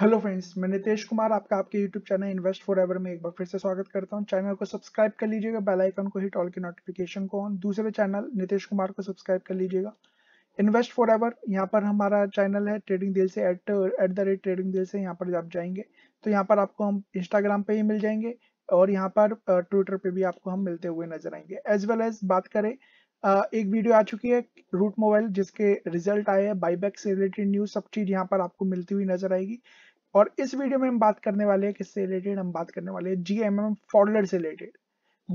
hello friends मैं नितेश कुमार आपका आपके YouTube channel invest for ever में एक बार फिर से स्वागत करता हूं चैनल को सब्सक्राइब कर लीजिएगा बेल आइकन को हिट ऑल की नोटिफिकेशन को ऑन दूसरे चैनल नितेश कुमार को सब्सक्राइब कर लीजिएगा इन्वेस्ट फॉर एवर यहाँ पर हमारा चैनल है ट्रेडिंग दिल से at at the rate trading दिल से यहाँ पर आप जाएंगे तो यहाँ पर आपको हम इंस्टाग्राम पे ही मिल जाएंगे और यहाँ पर ट्विटर पर भी आपको हम मिलते हुए नजर आएंगे एज वेल एज बात करें एक वीडियो आ चुकी है रूट मोबाइल जिसके रिजल्ट आए हैं बाईबैक से रिलेटेड न्यूज सब चीज यहाँ पर आपको मिलती हुई नजर आएगी और इस वीडियो में हम बात करने वाले हैं किससे रिलेटेड हम बात करने वाले हैं जी एम एम से रिलेटेड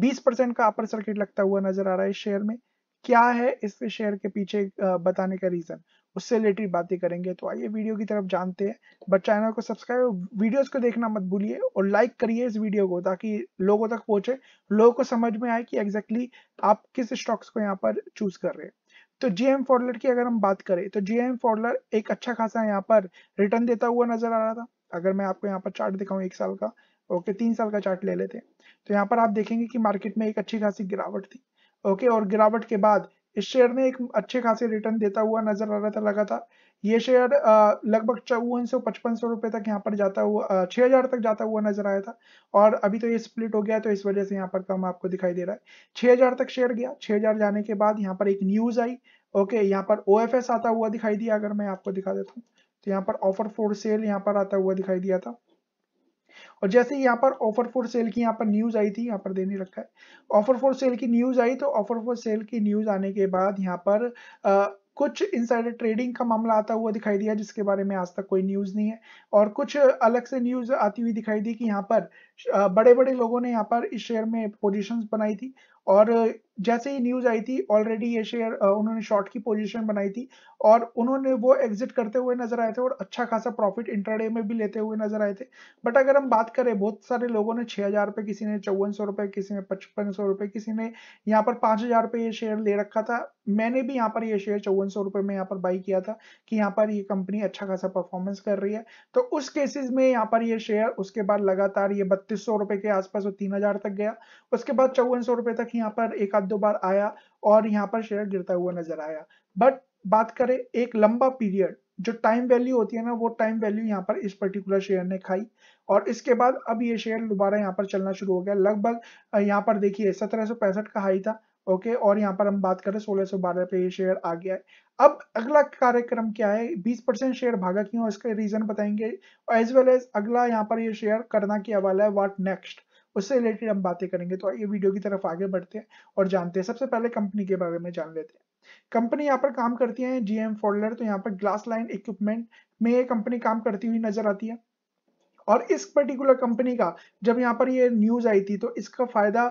20 परसेंट का अपर सर्किट लगता हुआ नजर आ रहा है इस शेयर में क्या है इस शेयर के पीछे बताने का रीजन उससे रिलेटेड बातें करेंगे तो आइए वीडियो की तरफ जानते हैं बट चैनल को सब्सक्राइब वीडियोस को देखना मत भूलिए और लाइक करिए इस वीडियो को ताकि लोगों तक पहुंचे लोगों को समझ में आए कि एग्जैक्टली exactly आप किस स्टॉक्स को यहाँ पर चूज कर रहे हैं तो जीएम फॉर्डलर की अगर हम बात करें तो जीएम फॉर्डलर एक अच्छा खासा यहाँ पर रिटर्न देता हुआ नजर आ रहा था अगर मैं आपको यहाँ पर चार्ट दिखाऊँ एक साल का ओके तीन साल का चार्ट ले लेते हैं तो यहाँ पर आप देखेंगे कि मार्केट में एक अच्छी खासी गिरावट थी ओके और गिरावट के बाद इस शेयर ने एक अच्छे खासे रिटर्न देता हुआ नजर आ रहा था लगातार ये शेयर लगभग चौवन सौ पचपन सौ रुपए तक यहाँ पर जाता हुआ छह हजार तक जाता हुआ नजर आया था और अभी तो ये स्प्लिट हो गया तो इस वजह से यहाँ पर कम आपको दिखाई दे रहा है छह हजार तक शेयर गया छह हजार जाने के बाद यहाँ पर एक न्यूज आई ओके यहाँ पर ओ आता हुआ दिखाई दिया अगर मैं आपको दिखा देता हूँ तो यहाँ पर ऑफर फॉर सेल यहाँ पर आता हुआ दिखाई दिया था और जैसे यहाँ पर ऑफर फॉर सेल की यहाँ पर न्यूज आई थी यहाँ पर देने रखा है ऑफर फॉर सेल की न्यूज आई तो ऑफर फॉर सेल की न्यूज आने के बाद यहाँ पर कुछ इनसाइडर ट्रेडिंग का मामला आता हुआ दिखाई दिया जिसके बारे में आज तक कोई न्यूज़ नहीं है और कुछ अलग से न्यूज़ आती हुई दिखाई दी कि यहाँ पर बड़े बड़े लोगों ने यहाँ पर इस शेयर में पोजीशंस बनाई थी और जैसे ही न्यूज आई थी ऑलरेडी ये शेयर उन्होंने शॉर्ट की पोजीशन बनाई थी और उन्होंने वो एग्जिट करते हुए नजर आए थे और अच्छा खासा प्रॉफिट इंटरडे में भी लेते हुए नजर आए थे बट अगर हम बात करें बहुत सारे लोगों ने छह हजार रुपए किसी ने चौवन सौ रुपए किसी ने पचपन सौ रुपए किसी ने यहाँ पर पांच हजार रुपए ये शेयर ले रखा था मैंने भी यहाँ पर ये शेयर चौवन सौ रुपए में यहाँ पर बाई किया था कि यहाँ पर ये कंपनी अच्छा खासा परफॉर्मेंस कर रही है तो उस केसेस में यहाँ पर ये शेयर उसके बाद लगातार ये बत्तीस सौ रुपए के आसपास वो तीन हजार तक गया उसके बाद चौवन सौ रुपए तक यहाँ पर एक आध दो बार आया और यहाँ पर शेयर गिरता हुआ नजर आया बट बात करें एक लंबा पीरियड जो टाइम वैल्यू होती है ना वो टाइम वैल्यू यहाँ पर इस पर्टिकुलर शेयर ने खाई और इसके बाद अब ये शेयर दोबारा यहाँ पर चलना शुरू हो गया लगभग यहाँ पर देखिए सत्रह का हाई था ओके और यहाँ पर हम बात करें सोलह सौ बारह पे ये शेयर आ गया है अब अगला कार्यक्रम क्या है 20 परसेंट शेयर भागा क्यों इसके रीजन बताएंगे एज वेल एज अगला यहाँ पर ये शेयर करना क्या वाला है व्हाट नेक्स्ट उससे रिलेटेड हम बातें करेंगे तो ये वीडियो की तरफ आगे बढ़ते हैं और जानते हैं सबसे पहले कंपनी के बारे में जान लेते हैं कंपनी यहाँ पर काम करती है जीएम फोल्डर तो यहाँ पर ग्लास लाइन इक्विपमेंट में ये कंपनी काम करती हुई नजर आती है और इस पर्टिकुलर कंपनी का जब यहाँ पर ये न्यूज आई थी तो इसका फायदा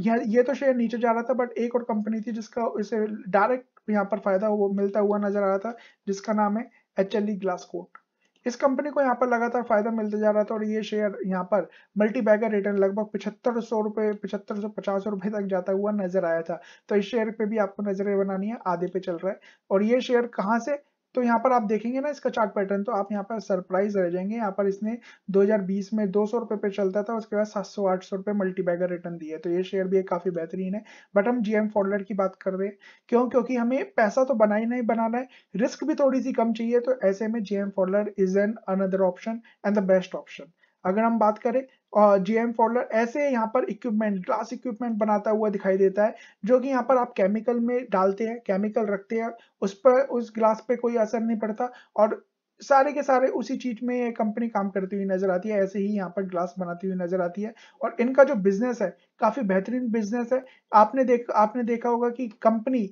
ये तो शेयर नीचे जा रहा था बट एक और कंपनी थी जिसका इसे डायरेक्ट यहाँ पर फायदा वो मिलता हुआ नजर आ रहा था जिसका नाम है H L E glass coat इस कंपनी को यहाँ पर लगातार फायदा मिलता जा रहा था और ये शेयर यहाँ पर मल्टी बैगर रिटर्न लगभग पिछहत्तर सौ रुपए पिछहत्तर सौ पचास रुपए तक जाता हुआ नजर आया था तो इस शेयर पे भी आपको नजरें बनानी है आधे पे चल रहा है और ये शेयर कहाँ से तो यहाँ पर आप देखेंगे ना इसका चार्ट पैटर्न तो आप यहाँ पर सरप्राइज रह जाएंगे यहाँ पर इसने 2020 में दो सौ पे चलता था उसके बाद सात सौ आठ सौ रुपये मल्टीबैगर रिटर्न दिए तो ये शेयर भी काफी बेहतरीन है बट हम जीएम फॉर्डलर की बात कर रहे हैं क्यों क्योंकि हमें पैसा तो बना ही नहीं बनाना है रिस्क भी थोड़ी सी कम चाहिए तो ऐसे में जीएम फॉर्डलर is an another option and the best option अगर हम बात करें जीएम फॉडलर ऐसे यहाँ पर इक्विपमेंट ग्लास इक्विपमेंट बनाता हुआ दिखाई देता है जो कि यहाँ पर आप केमिकल में डालते हैं केमिकल रखते हैं उस पर उस ग्लास पे कोई असर नहीं पड़ता और सारे के सारे उसी चीज में ये कंपनी काम करती हुई नजर आती है ऐसे ही यहाँ पर ग्लास बनाती हुई नजर आती है और इनका जो बिजनेस है काफी बेहतरीन बिजनेस है आपने देख आपने देखा होगा कि कंपनी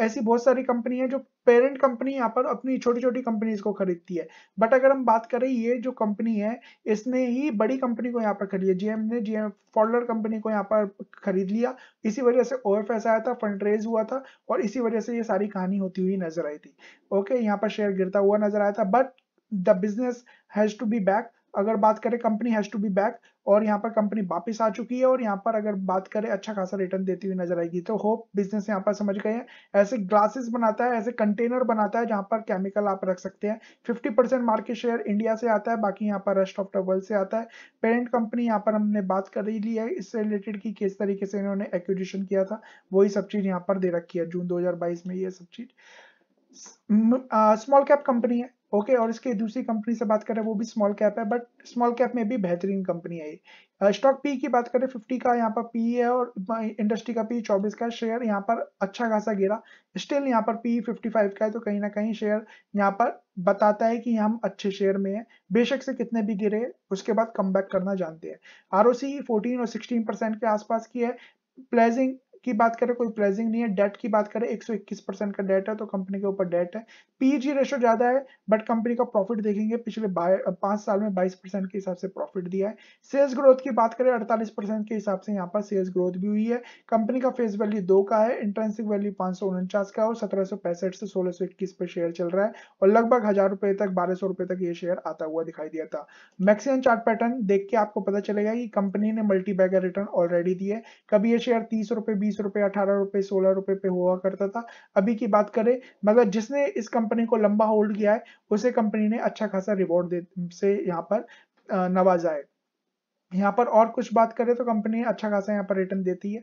ऐसी बहुत सारी कंपनी है जो पेरेंट कंपनी यहाँ पर अपनी छोटी छोटी कंपनीज को खरीदती है बट अगर हम बात करें ये जो कंपनी है इसने ही बड़ी कंपनी को यहाँ पर खरीदी जीएम ने जीएम फॉल्डर कंपनी को यहाँ पर खरीद लिया इसी वजह से ओ आया था फंड रेज हुआ था और इसी वजह से ये सारी कहानी होती हुई नजर आई थी ओके यहाँ पर शेयर गिरता हुआ नजर आया था but the business has to be back अगर बात करें company has to be back और यहाँ पर कंपनी वापस आ चुकी है और यहाँ पर अगर बात करें अच्छा खासा रिटर्न देती हुई नजर आएगी तो होप बिजनेस यहाँ पर समझ गए हैं ऐसे ग्लासेस बनाता है ऐसे कंटेनर बनाता है जहाँ पर केमिकल आप रख सकते हैं fifty percent market share India से आता है बाकी यहाँ पर रेस्ट ऑफ द वर्ल्ड से आता है पेरेंट कंपनी यहाँ पर हमने बात कर ही ली है इससे रिलेटेड की किस तरीके से इन्होंने एक्विजिशन किया था वही सब चीज यहाँ पर दे रखी है जून दो में ये सब चीज स्मॉल कैप कंपनी है ओके okay, और इसके दूसरी कंपनी से बात करें वो भी स्मॉल कैप है बट स्मॉल कैप में भी बेहतरीन कंपनी है स्टॉक पी uh, की बात करें 50 का यहाँ पर पी है और इंडस्ट्री का पी 24 का शेयर यहाँ पर अच्छा खासा गिरा स्टिल यहाँ पर पी 55 का है तो कहीं ना कहीं शेयर यहाँ पर बताता है कि हम अच्छे शेयर में है बेशक से कितने भी गिरे उसके बाद कम करना जानते हैं आर फोर्टीन और सिक्सटीन के आसपास की है प्लेजिंग की बात करें कोई प्राइजिंग नहीं है डेट की बात करें 121 परसेंट का डेट है तो कंपनी के ऊपर डेट है पीजी रेशो e ज्यादा है बट कंपनी का प्रॉफिट देखेंगे पिछले पांच साल में 22 परसेंट के हिसाब से प्रॉफिट दिया है सेल्स ग्रोथ की बात करें 48 परसेंट के हिसाब से यहाँ पर सेल्स ग्रोथ भी हुई है कंपनी का फेस वैल्यू दो का है इंटरेंसिक वैल्यू पांच का और सत्रह से सोलह पर शेयर चल रहा है और लगभग हजार रुपए तक बारह सौ रुपए तक ये शेयर आता हुआ दिखाई दिया था मैक्सिमम चार्ट पैटर्न देख के आपको पता चलेगा कि कंपनी ने मल्टी बैगर रिटर्न ऑलरेडी दी है कभी ये शेयर तीस रुपए बीस बीस रुपए अठारह रुपए सोलह रुपए पे हुआ करता था अभी की बात करें मगर जिसने इस कंपनी को लंबा होल्ड किया है उसे कंपनी ने अच्छा खासा रिवॉर्ड से यहाँ पर नवाजा है यहाँ पर और कुछ बात करें तो कंपनी अच्छा खासा यहाँ पर रिटर्न देती है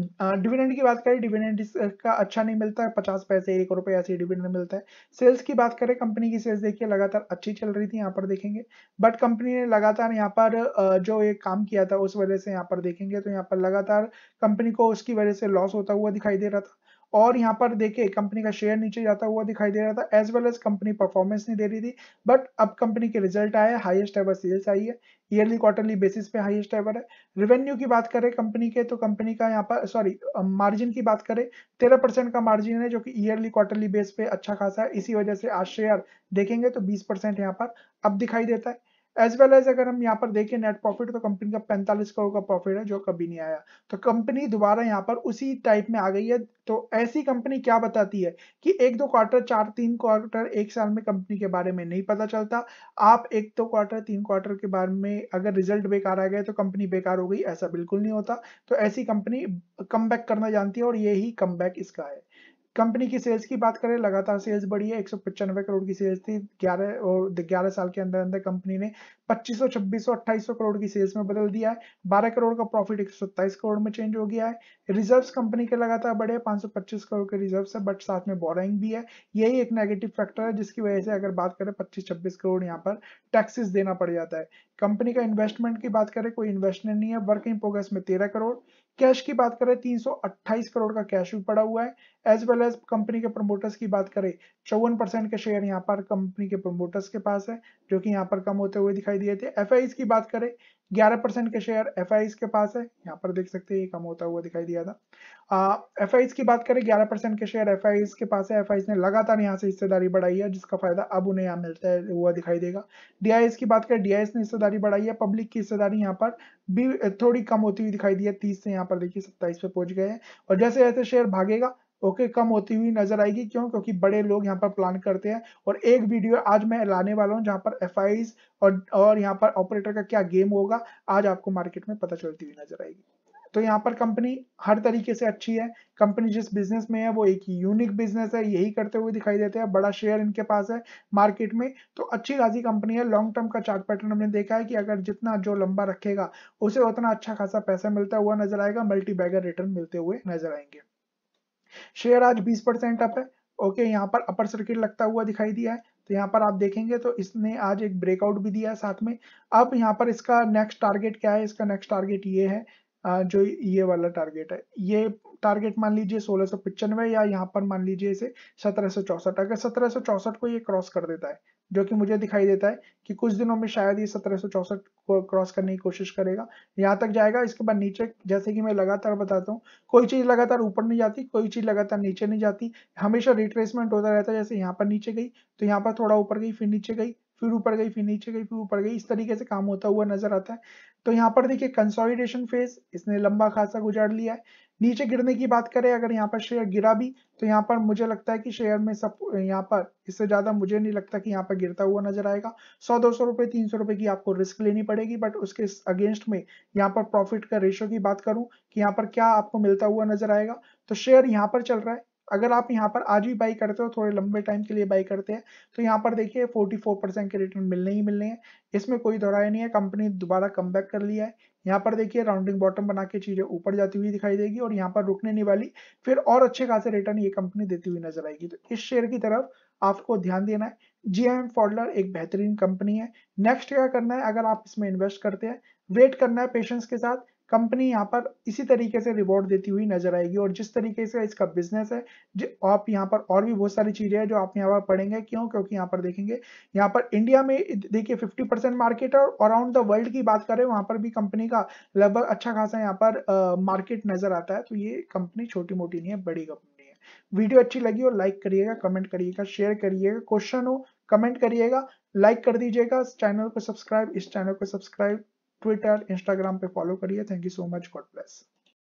डिविडेंड की बात करें डिविडेंड का अच्छा नहीं मिलता है पचास पैसे एक रुपए ऐसे डिविडेंड मिलता है सेल्स की बात करें कंपनी की सेल्स देखिए लगातार अच्छी चल रही थी यहाँ पर देखेंगे बट कंपनी ने लगातार यहाँ पर जो एक काम किया था उस वजह से यहाँ पर देखेंगे तो यहाँ पर लगातार कंपनी को उसकी वजह से लॉस होता हुआ दिखाई दे रहा था और यहाँ पर देखिए कंपनी का शेयर नीचे जाता हुआ दिखाई दे रहा था as well as company performance नहीं दे रही थी बट अब कंपनी के रिजल्ट आया हाईएस्ट एवर सेल्स आई है ईयरली क्वार्टरली बेसिस पे हाईएस्ट एवर है रेवेन्यू की बात करें कंपनी के तो कंपनी का यहाँ पर सॉरी मार्जिन की बात करें तेरह परसेंट का मार्जिन है जो कि ईयरली क्वार्टरली बेस पे अच्छा खासा है इसी वजह से आज शेयर देखेंगे तो बीस परसेंट यहाँ पर अब दिखाई देता है एज वेल एज अगर हम यहाँ पर देखें नेट प्रॉफिट तो कंपनी का 45 करोड़ का प्रॉफिट है जो कभी नहीं आया तो कंपनी दोबारा यहाँ पर उसी टाइप में आ गई है तो ऐसी कंपनी क्या बताती है कि एक दो क्वार्टर चार तीन क्वार्टर एक साल में कंपनी के बारे में नहीं पता चलता आप एक दो क्वार्टर तीन क्वार्टर के बारे में अगर रिजल्ट बेकार आ गए तो कंपनी बेकार हो गई ऐसा बिल्कुल नहीं होता तो ऐसी कंपनी कम करना जानती है और यही कम इसका है कंपनी की सेल्स की बात करें लगातार सेल्स बढ़ी है एक करोड़ की सेल्स थी ग्यारह और ग्यारह साल के अंदर अंदर कंपनी ने 2500, 2600, करोड़ की सेल्स में बदल दिया है 12 करोड़ का प्रॉफिट एक करोड़ में चेंज हो गया है रिजर्व्स कंपनी के लगातार बढ़े पाँच करोड़ के रिजर्व है बट साथ में बोराइंग भी है यही एक नेगेटिव फैक्टर है जिसकी वजह से अगर बात करें पच्चीस छब्बीस करोड़ यहाँ पर टैक्सेस देना पड़ जाता है कंपनी का इन्वेस्टमेंट की बात करें कोई इन्वेस्टमेंट नहीं है वर्क इन प्रोग्रेस में तेरह करोड़ कैश की बात करें 328 करोड़ का कैश भी पड़ा हुआ है एज वेल एज कंपनी के प्रमोटर्स की बात करें चौवन परसेंट के शेयर यहाँ पर कंपनी के प्रमोटर्स के पास है जो कि यहाँ पर कम होते हुए दिखाई दिए थे एफ की बात करें ग्यारह परसेंट के शेयर एफ के पास है यहाँ पर देख सकते हैं ये कम होता हुआ दिखाई दिया था एफ uh, की बात करें ग्यारह परसेंट के शेयर एफ के पास है एफ ने लगातार यहाँ से हिस्सेदारी बढ़ाई है जिसका फायदा अब उन्हें यहाँ मिलता है हुआ दिखाई देगा डी की बात करें डी ने हिस्सेदारी बढ़ाई है पब्लिक की हिस्सेदारी यहाँ पर भी थोड़ी कम होती हुई दिखाई दी है तीस से यहाँ पर देखिए सत्ताईस पे पहुंच गए हैं और जैसे जैसे शेयर भागेगा ओके okay, कम होती हुई नजर आएगी क्यों क्योंकि बड़े लोग यहाँ पर प्लान करते हैं और एक वीडियो आज मैं लाने वाला हूँ जहाँ पर एफ और और यहाँ पर ऑपरेटर का क्या गेम होगा आज आपको मार्केट में पता चलती हुई नजर आएगी तो यहाँ पर कंपनी हर तरीके से अच्छी है कंपनी जिस बिजनेस में है वो एक यूनिक बिजनेस है यही करते हुए दिखाई देते हैं बड़ा शेयर इनके पास है मार्केट में तो अच्छी खासी कंपनी है लॉन्ग टर्म का चार्ट पैटर्न हमने देखा है कि अगर जितना जो लंबा रखेगा उसे उतना अच्छा खासा पैसा मिलता हुआ नजर आएगा मल्टी बैगर रिटर्न मिलते हुए नजर आएंगे शेयर आज 20 परसेंट अप है ओके यहाँ पर अपर सर्किट लगता हुआ दिखाई दिया है तो यहाँ पर आप देखेंगे तो इसने आज एक ब्रेकआउट भी दिया साथ में अब यहाँ पर इसका नेक्स्ट टारगेट क्या है इसका नेक्स्ट टारगेट ये है जो ये वाला टारगेट है ये टारगेट मान लीजिए सोलह सौ पचानवे या यहाँ पर मान लीजिए इसे सत्रह सौ चौसठ अगर सत्रह सौ चौसठ को ये क्रॉस कर देता है जो कि मुझे दिखाई देता है कि कुछ दिनों में शायद ये सत्रह सौ चौसठ को क्रॉस करने की कोशिश करेगा यहाँ तक जाएगा इसके बाद नीचे जैसे कि मैं लगातार बताता हूँ कोई चीज़ लगातार ऊपर नहीं जाती कोई चीज़ लगातार नीचे नहीं जाती हमेशा रिट्रेसमेंट होता रहता है जैसे यहाँ पर नीचे गई तो यहाँ पर थोड़ा ऊपर गई फिर नीचे गई फिर ऊपर गई फिर नीचे गई फिर ऊपर गई इस तरीके से काम होता हुआ नजर आता है तो यहाँ पर देखिए कंसोलिडेशन फेज इसने लंबा खासा गुजार लिया है नीचे गिरने की बात करें अगर यहाँ पर शेयर गिरा भी तो यहाँ पर मुझे लगता है कि शेयर में सब यहाँ पर इससे ज्यादा मुझे नहीं लगता कि यहाँ पर गिरता हुआ नजर आएगा सौ दो सौ रुपए तीन सौ रुपए की आपको रिस्क लेनी पड़ेगी बट उसके अगेंस्ट में यहाँ पर प्रॉफिट का रेशियो की बात करूं कि यहाँ पर क्या आपको मिलता हुआ नजर आएगा तो शेयर यहाँ पर चल रहा है अगर आप यहाँ पर आज भी बाई करते हो थोड़े लंबे टाइम के लिए बाई करते हैं तो यहाँ पर देखिए 44 परसेंट के रिटर्न मिलने ही मिलने हैं इसमें कोई दोहराया नहीं है कंपनी दोबारा कम कर लिया है यहाँ पर देखिए राउंडिंग बॉटम बना के चीजें ऊपर जाती हुई दिखाई देगी और यहाँ पर रुकने नहीं वाली फिर और अच्छे खासे रिटर्न ये कंपनी देती हुई नजर आएगी तो इस शेयर की तरफ आपको ध्यान देना है जी एम फॉडलर एक बेहतरीन कंपनी है नेक्स्ट क्या करना है अगर आप इसमें इन्वेस्ट करते हैं वेट करना है पेशेंस के साथ कंपनी यहाँ पर इसी तरीके से रिवॉर्ड देती हुई नजर आएगी और जिस तरीके से इसका बिजनेस है आप यहाँ पर और भी बहुत सारी चीजें हैं जो आप यहाँ पर पढ़ेंगे क्यों क्योंकि यहाँ पर देखेंगे यहाँ पर इंडिया में देखिए 50 परसेंट मार्केट है और अराउंड द वर्ल्ड की बात करें वहां पर भी कंपनी का लगभग अच्छा खासा यहाँ पर मार्केट नजर आता है तो ये कंपनी छोटी मोटी नहीं है बड़ी कंपनी है वीडियो अच्छी लगी हो लाइक करिएगा कमेंट करिएगा शेयर करिएगा क्वेश्चन हो कमेंट करिएगा लाइक कर दीजिएगा चैनल को सब्सक्राइब इस चैनल को सब्सक्राइब ट्विटर इंस्टाग्राम पे फॉलो करिए thank you so much god bless